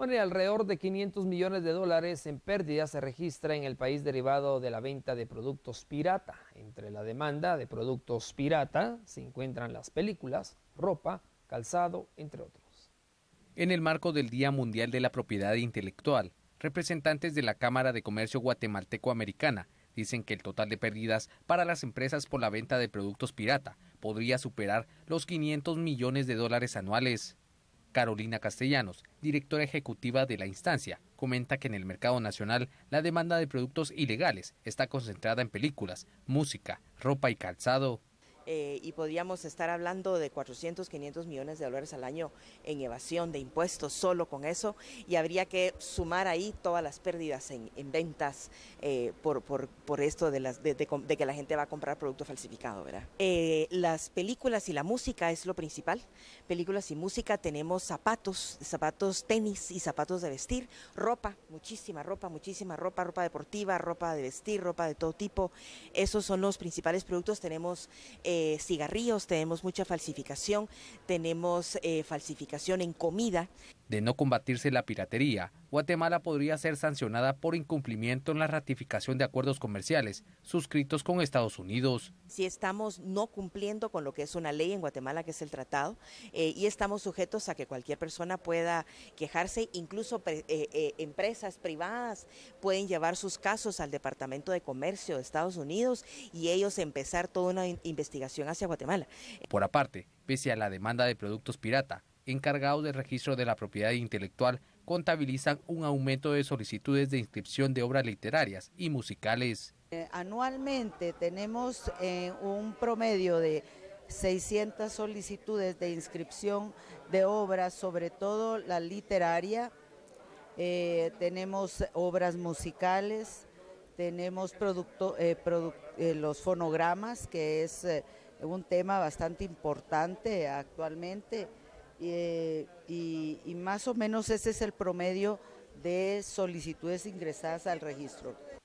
Bueno, alrededor de 500 millones de dólares en pérdidas se registra en el país derivado de la venta de productos pirata. Entre la demanda de productos pirata se encuentran las películas, ropa, calzado, entre otros. En el marco del Día Mundial de la Propiedad Intelectual, representantes de la Cámara de Comercio Guatemalteco-Americana dicen que el total de pérdidas para las empresas por la venta de productos pirata podría superar los 500 millones de dólares anuales. Carolina Castellanos, directora ejecutiva de la instancia, comenta que en el mercado nacional la demanda de productos ilegales está concentrada en películas, música, ropa y calzado, eh, y podríamos estar hablando de 400, 500 millones de dólares al año en evasión de impuestos solo con eso y habría que sumar ahí todas las pérdidas en, ventas eh, por, por, esto de, las, que la gente va a comprar producto falsificado, ¿verdad? Eh, las películas y la música es lo principal. Películas y música tenemos zapatos, zapatos tenis y zapatos de vestir, ropa, muchísima ropa, muchísima ropa, ropa deportiva, ropa de vestir, ropa de todo tipo. Esos son los principales productos. Tenemos eh, cigarrillos, tenemos mucha falsificación, tenemos eh, falsificación en comida. De no combatirse la piratería, Guatemala podría ser sancionada por incumplimiento en la ratificación de acuerdos comerciales suscritos con Estados Unidos. Si estamos no cumpliendo con lo que es una ley en Guatemala, que es el tratado, eh, y estamos sujetos a que cualquier persona pueda quejarse, incluso eh, eh, empresas privadas pueden llevar sus casos al Departamento de Comercio de Estados Unidos y ellos empezar toda una investigación hacia Guatemala. Por aparte, pese a la demanda de productos pirata, encargados del registro de la propiedad intelectual contabilizan un aumento de solicitudes de inscripción de obras literarias y musicales. Eh, anualmente tenemos eh, un promedio de 600 solicitudes de inscripción de obras, sobre todo la literaria. Eh, tenemos obras musicales, tenemos producto, los fonogramas, que es un tema bastante importante actualmente. Eh, y más o menos ese es el promedio de solicitudes ingresadas al registro.